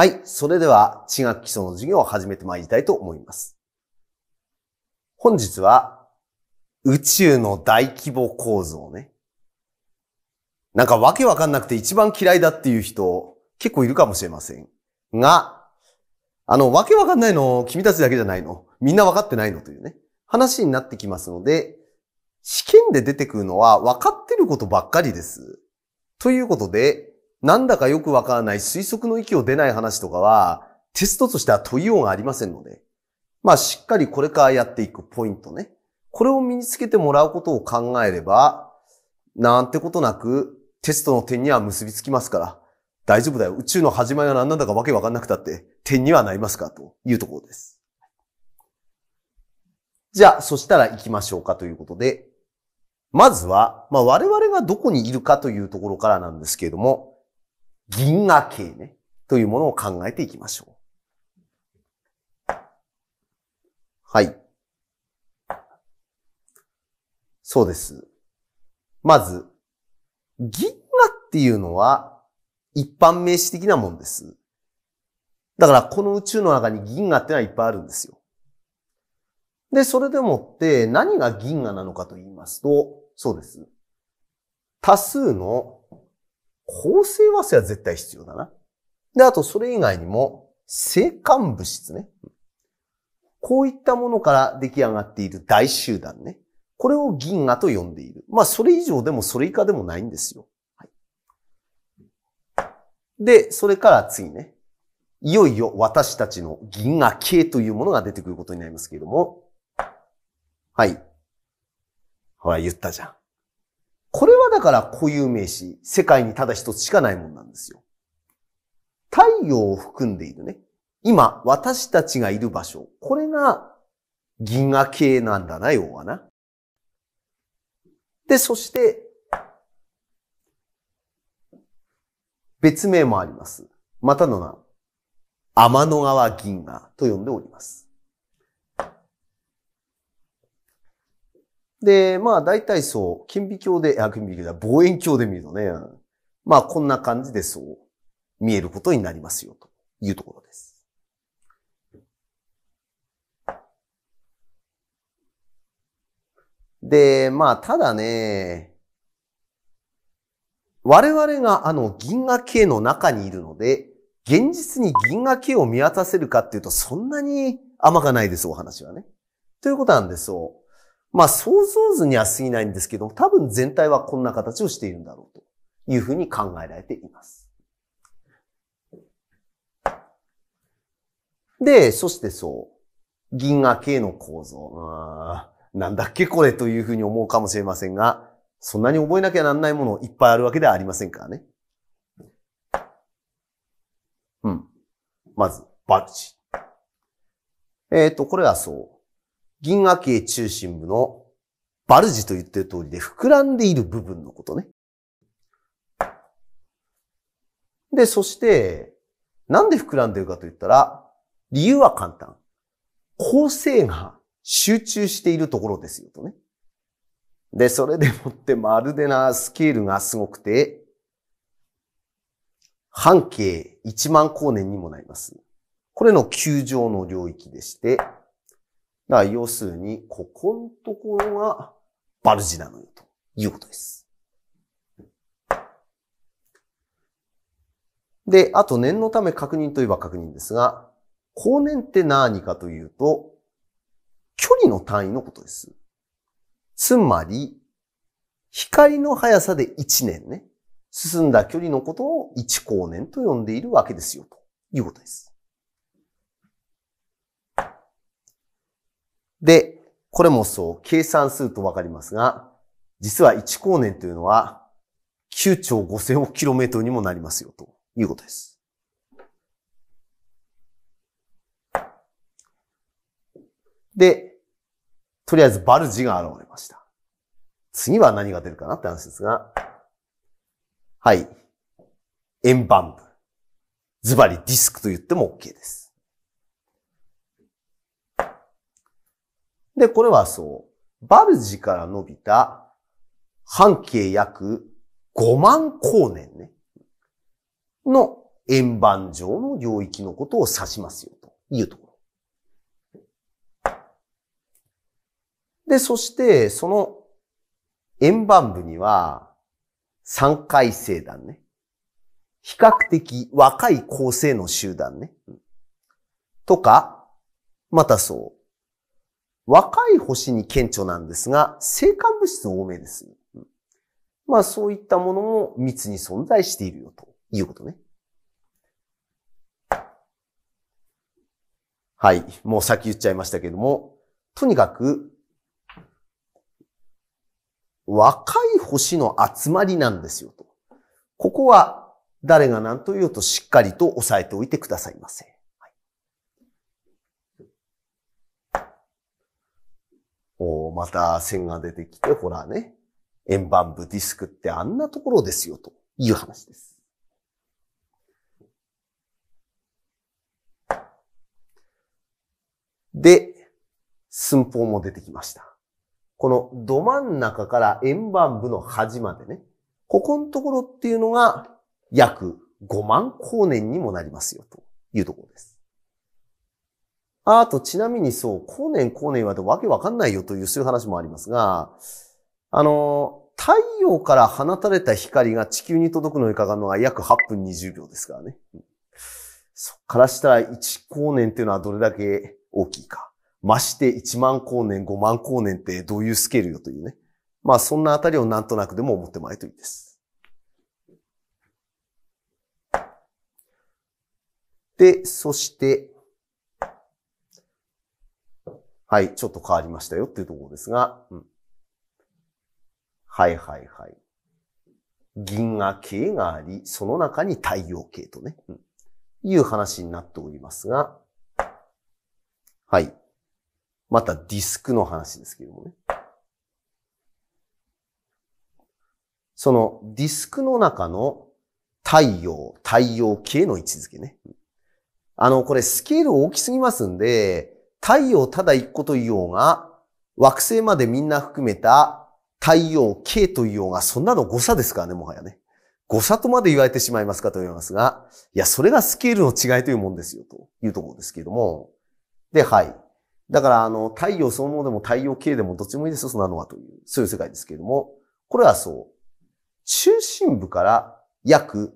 はい。それでは、地学基礎の授業を始めてまいりたいと思います。本日は、宇宙の大規模構造ね。なんかわけわかんなくて一番嫌いだっていう人、結構いるかもしれません。が、あの、わけわかんないの、君たちだけじゃないの。みんなわかってないのというね、話になってきますので、試験で出てくるのは分かってることばっかりです。ということで、なんだかよくわからない推測の域を出ない話とかは、テストとしては問いようがありませんので、まあしっかりこれからやっていくポイントね。これを身につけてもらうことを考えれば、なんてことなくテストの点には結びつきますから、大丈夫だよ。宇宙の始まりは何なんだかわけわかんなくたって、点にはなりますかというところです。じゃあ、そしたら行きましょうかということで、まずは、まあ、我々がどこにいるかというところからなんですけれども、銀河系ね、というものを考えていきましょう。はい。そうです。まず、銀河っていうのは一般名詞的なもんです。だからこの宇宙の中に銀河ってのはいっぱいあるんですよ。で、それでもって何が銀河なのかと言いますと、そうです。多数の構成和製は絶対必要だな。で、あとそれ以外にも、生還物質ね。こういったものから出来上がっている大集団ね。これを銀河と呼んでいる。まあ、それ以上でもそれ以下でもないんですよ。はい、で、それから次ね。いよいよ私たちの銀河系というものが出てくることになりますけれども。はい。ほら、言ったじゃん。これはだから固有名詞、世界にただ一つしかないもんなんですよ。太陽を含んでいるね。今、私たちがいる場所。これが銀河系なんだな、要はな。で、そして、別名もあります。またの名、天の川銀河と呼んでおります。で、まあ大体そう、顕微鏡で、あ、顕微鏡だ、望遠鏡で見るとね、まあこんな感じでそう、見えることになりますよ、というところです。で、まあ、ただね、我々があの銀河系の中にいるので、現実に銀河系を見渡せるかっていうと、そんなに甘がないです、お話はね。ということなんですよ。まあ想像図には過ぎないんですけども、多分全体はこんな形をしているんだろうというふうに考えられています。で、そしてそう、銀河系の構造。なんだっけこれというふうに思うかもしれませんが、そんなに覚えなきゃなんないものいっぱいあるわけではありませんからね。うん。まず、バルチ。えっ、ー、と、これはそう。銀河系中心部のバルジと言ってる通りで膨らんでいる部分のことね。で、そして、なんで膨らんでるかと言ったら、理由は簡単。構成が集中しているところですよとね。で、それでもってまるでなスケールがすごくて、半径1万光年にもなります。これの球状の領域でして、だから要するに、ここのところがバルジなのよということです。で、あと念のため確認といえば確認ですが、後年って何かというと、距離の単位のことです。つまり、光の速さで1年ね、進んだ距離のことを1光年と呼んでいるわけですよ、ということです。で、これもそう、計算するとわかりますが、実は1光年というのは9兆5000億キロメートルにもなりますよ、ということです。で、とりあえずバルジが現れました。次は何が出るかなって話ですが、はい。円盤部。ズバリディスクと言っても OK です。で、これはそう。バルジから伸びた半径約5万光年ね。の円盤上の領域のことを指しますよ、というところ。で、そして、その円盤部には、三回星団ね。比較的若い構成の集団ね。とか、またそう、若い星に顕著なんですが、生感物質多めです。まあそういったものも密に存在しているよということね。はい。もうさっき言っちゃいましたけども、とにかく、若い星の集まりなんですよと。ここは誰が何と言おうとしっかりと押さえておいてくださいませ。おまた線が出てきて、ほらね、円盤部ディスクってあんなところですよ、という話です。で、寸法も出てきました。このど真ん中から円盤部の端までね、ここのところっていうのが約5万光年にもなりますよというところです。あと、ちなみにそう、後年後年はわけわかんないよというそういう話もありますが、あの、太陽から放たれた光が地球に届くのにかかるのが約8分20秒ですからね。そっからしたら1光年っていうのはどれだけ大きいか。まして1万光年、5万光年ってどういうスケールよというね。まあそんなあたりをなんとなくでも思ってもらえるといいです。で、そして、はい、ちょっと変わりましたよっていうところですが、うん、はいはいはい。銀河系があり、その中に太陽系とね、うん、いう話になっておりますが、はい。またディスクの話ですけどもね。そのディスクの中の太陽、太陽系の位置づけね。あの、これスケール大きすぎますんで、太陽ただ一個と言おうが、惑星までみんな含めた太陽系と言おうが、そんなの誤差ですからね、もはやね。誤差とまで言われてしまいますかと言いますが、いや、それがスケールの違いというもんですよ、というところですけれども。で、はい。だから、あの、太陽そのものでも太陽系でもどっちもいいですよ、そんなのはという、そういう世界ですけれども、これはそう。中心部から約、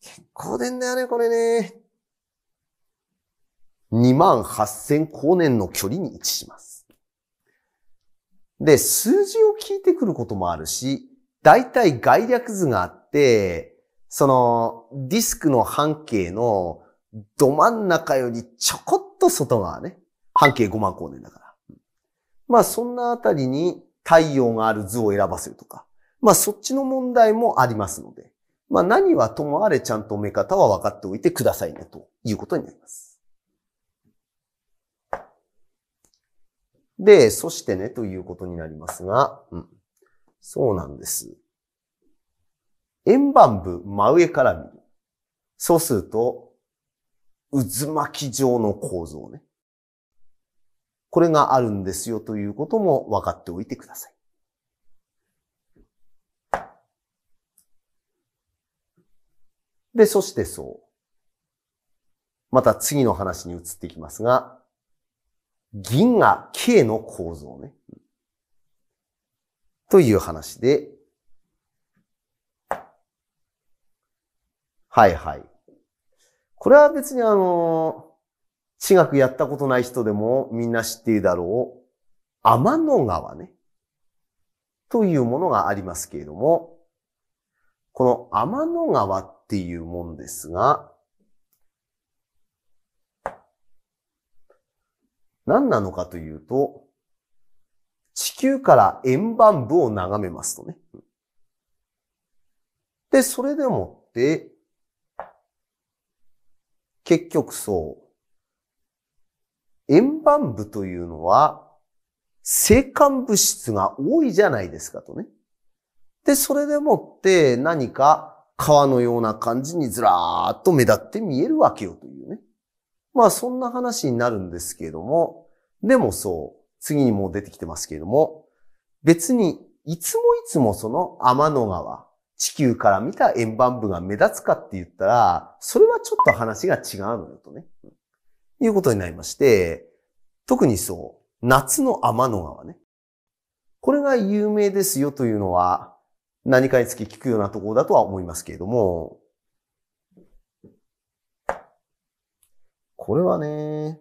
結構でんだよね、これね。2万8000光年の距離に位置します。で、数字を聞いてくることもあるし、大体概略図があって、そのディスクの半径のど真ん中よりちょこっと外側ね。半径5万光年だから。まあそんなあたりに太陽がある図を選ばせるとか。まあそっちの問題もありますので。まあ何はともあれちゃんと目方は分かっておいてくださいねということになります。で、そしてね、ということになりますが、うん。そうなんです。円盤部真上から見る。そうすると、渦巻き状の構造ね。これがあるんですよということも分かっておいてください。で、そしてそう。また次の話に移っていきますが、銀河系の構造ね。という話で。はいはい。これは別にあの、地学やったことない人でもみんな知っているだろう。天の川ね。というものがありますけれども、この天の川っていうもんですが、何なのかというと、地球から円盤部を眺めますとね。で、それでもって、結局そう、円盤部というのは、生感物質が多いじゃないですかとね。で、それでもって何か川のような感じにずらーっと目立って見えるわけよというね。まあそんな話になるんですけれども、でもそう、次にも出てきてますけれども、別にいつもいつもその天の川、地球から見た円盤部が目立つかって言ったら、それはちょっと話が違うのよとね、いうことになりまして、特にそう、夏の天の川ね。これが有名ですよというのは、何かにつき聞くようなところだとは思いますけれども、これはね、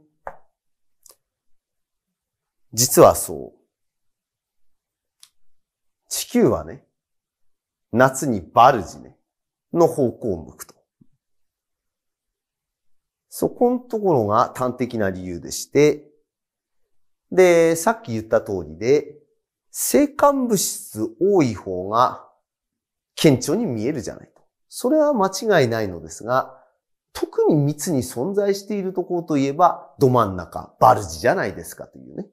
実はそう。地球はね、夏にバルジね、の方向を向くと。そこのところが端的な理由でして、で、さっき言った通りで、生感物質多い方が顕著に見えるじゃないと。それは間違いないのですが、特に密に存在しているところといえば、ど真ん中、バルジじゃないですかというね。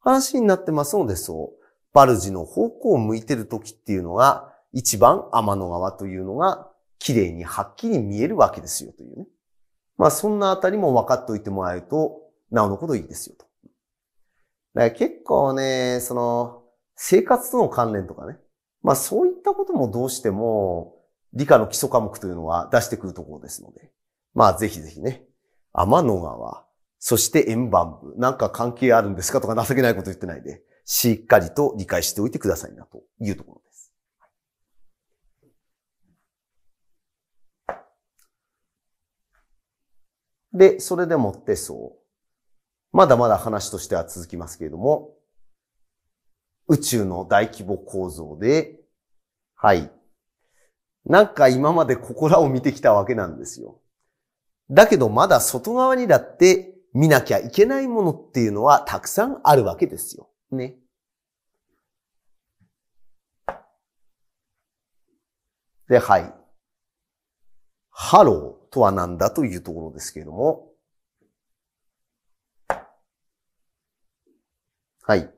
話になってますので、そう。バルジの方向を向いてる時っていうのが、一番天の川というのが、綺麗にはっきり見えるわけですよというね。まあ、そんなあたりも分かっておいてもらえると、なおのこといいですよと。だから結構ね、その、生活との関連とかね。まあ、そういったこともどうしても、理科の基礎科目というのは出してくるところですので。まあ、ぜひぜひね。天の川、そして円盤部。なんか関係あるんですかとか情けないこと言ってないで、しっかりと理解しておいてくださいなというところです。で、それでもってそう。まだまだ話としては続きますけれども、宇宙の大規模構造で、はい、なんか今までここらを見てきたわけなんですよ。だけどまだ外側にだって見なきゃいけないものっていうのはたくさんあるわけですよ。ね。で、はい。ハローとは何だというところですけれども。はい。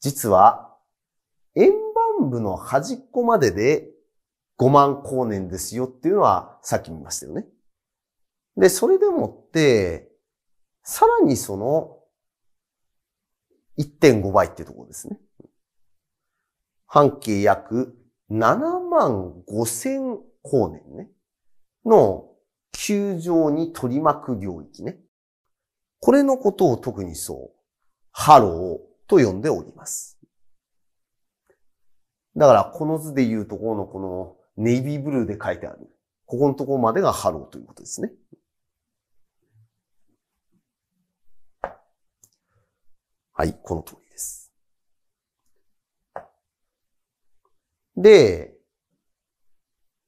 実は、円盤部の端っこまでで5万光年ですよっていうのはさっき見ましたよね。で、それでもって、さらにその1.5倍っていうところですね。半径約7万5千光年ね。の球状に取り巻く領域ね。これのことを特にそう、ハローと呼んでおります。だから、この図で言うところのこのネイビーブルーで書いてある。ここのところまでがハローということですね。はい、この通りです。で、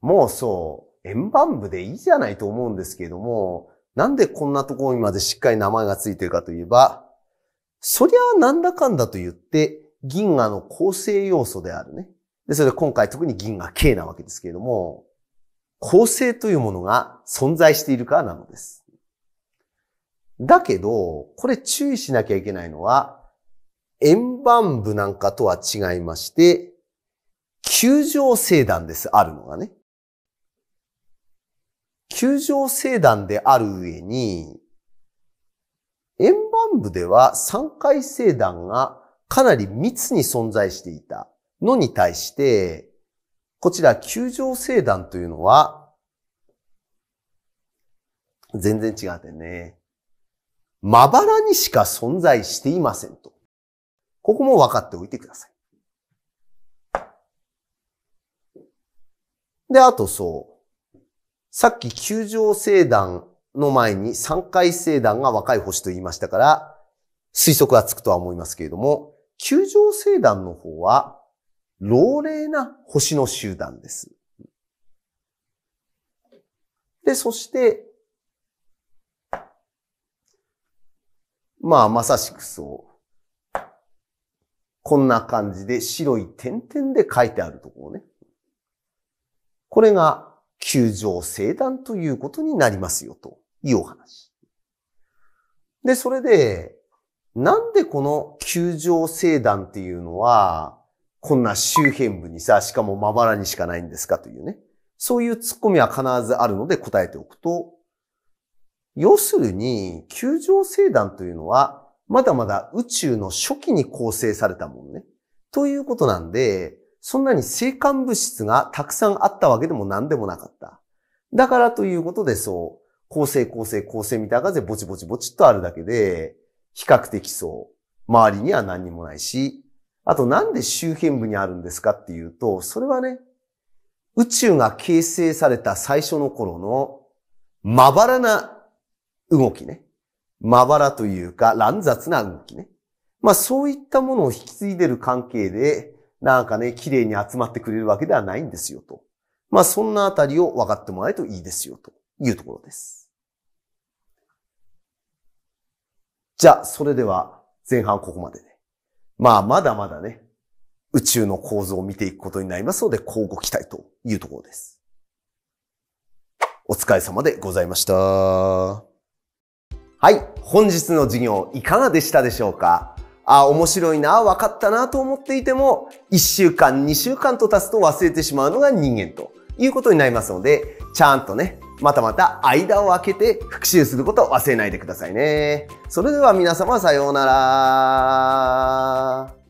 もうそう、円盤部でいいじゃないと思うんですけれども、なんでこんなところにまでしっかり名前がついてるかといえば、そりゃなんだかんだと言って、銀河の構成要素であるね。で、それで今回特に銀が K なわけですけれども、構成というものが存在しているからなのです。だけど、これ注意しなきゃいけないのは、円盤部なんかとは違いまして、球状星団です、あるのがね。球状星団である上に、円盤部では三回星団がかなり密に存在していた。のに対して、こちら、球状星団というのは、全然違ってね。まばらにしか存在していませんと。ここも分かっておいてください。で、あとそう。さっき球状星団の前に三回星団が若い星と言いましたから、推測はつくとは思いますけれども、球状星団の方は、老齢な星の集団です。で、そして、まあ、まさしくそう。こんな感じで白い点々で書いてあるところね。これが、球状星団ということになりますよ、というお話。で、それで、なんでこの球状星団っていうのは、こんな周辺部にさ、しかもまばらにしかないんですかというね。そういう突っ込みは必ずあるので答えておくと、要するに、球状星団というのは、まだまだ宇宙の初期に構成されたもんね。ということなんで、そんなに生還物質がたくさんあったわけでも何でもなかった。だからということでそう、構成構成構成みたいな感じでぼちぼちぼちっとあるだけで、比較的そう、周りには何にもないし、あとなんで周辺部にあるんですかっていうと、それはね、宇宙が形成された最初の頃のまばらな動きね。まばらというか乱雑な動きね。まあそういったものを引き継いでる関係で、なんかね、綺麗に集まってくれるわけではないんですよと。まあそんなあたりを分かってもらえるといいですよというところです。じゃあ、それでは前半ここまでで、まあ、まだまだね、宇宙の構造を見ていくことになりますので、交互期待というところです。お疲れ様でございました。はい、本日の授業いかがでしたでしょうかあ、面白いな、分かったなと思っていても、1週間、2週間と経つと忘れてしまうのが人間ということになりますので、ちゃんとね、またまた間を空けて復習することを忘れないでくださいね。それでは皆様さようなら。